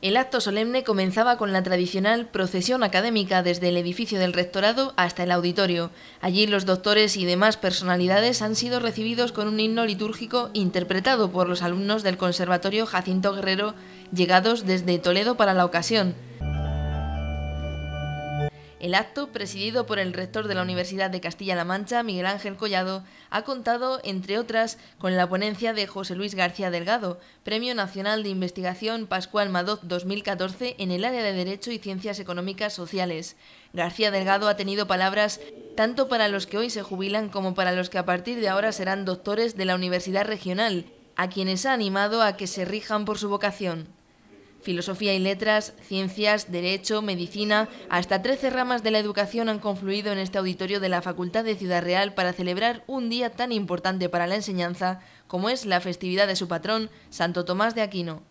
El acto solemne comenzaba con la tradicional procesión académica desde el edificio del rectorado hasta el auditorio. Allí los doctores y demás personalidades han sido recibidos con un himno litúrgico interpretado por los alumnos del Conservatorio Jacinto Guerrero llegados desde Toledo para la ocasión. El acto, presidido por el rector de la Universidad de Castilla-La Mancha, Miguel Ángel Collado, ha contado, entre otras, con la ponencia de José Luis García Delgado, Premio Nacional de Investigación Pascual Madoz 2014 en el área de Derecho y Ciencias Económicas Sociales. García Delgado ha tenido palabras tanto para los que hoy se jubilan como para los que a partir de ahora serán doctores de la Universidad Regional, a quienes ha animado a que se rijan por su vocación. Filosofía y letras, ciencias, derecho, medicina, hasta 13 ramas de la educación han confluido en este auditorio de la Facultad de Ciudad Real para celebrar un día tan importante para la enseñanza como es la festividad de su patrón, Santo Tomás de Aquino.